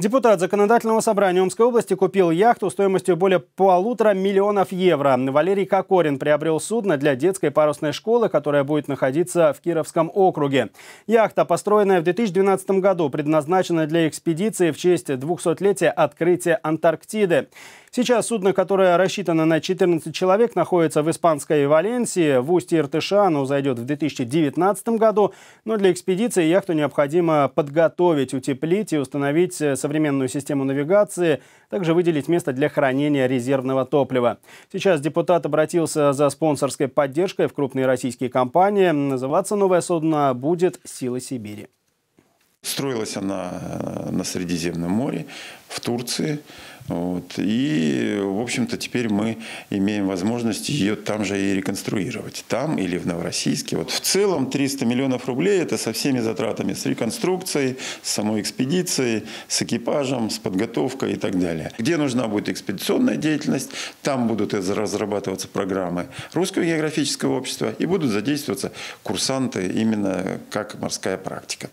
Депутат Законодательного собрания Омской области купил яхту стоимостью более полутора миллионов евро. Валерий Кокорин приобрел судно для детской парусной школы, которая будет находиться в Кировском округе. Яхта, построенная в 2012 году, предназначена для экспедиции в честь 200-летия открытия Антарктиды. Сейчас судно, которое рассчитано на 14 человек, находится в испанской Валенсии. В устье Иртыша оно зайдет в 2019 году. Но для экспедиции яхту необходимо подготовить, утеплить и установить э, современную систему навигации, также выделить место для хранения резервного топлива. Сейчас депутат обратился за спонсорской поддержкой в крупные российские компании. Называться новое судно будет «Сила Сибири». Строилась она э, на Средиземном море. Турции. Вот. И, в общем-то, теперь мы имеем возможность ее там же и реконструировать. Там или в Новороссийске. Вот в целом 300 миллионов рублей – это со всеми затратами. С реконструкцией, с самой экспедицией, с экипажем, с подготовкой и так далее. Где нужна будет экспедиционная деятельность, там будут разрабатываться программы Русского географического общества и будут задействоваться курсанты именно как морская практика.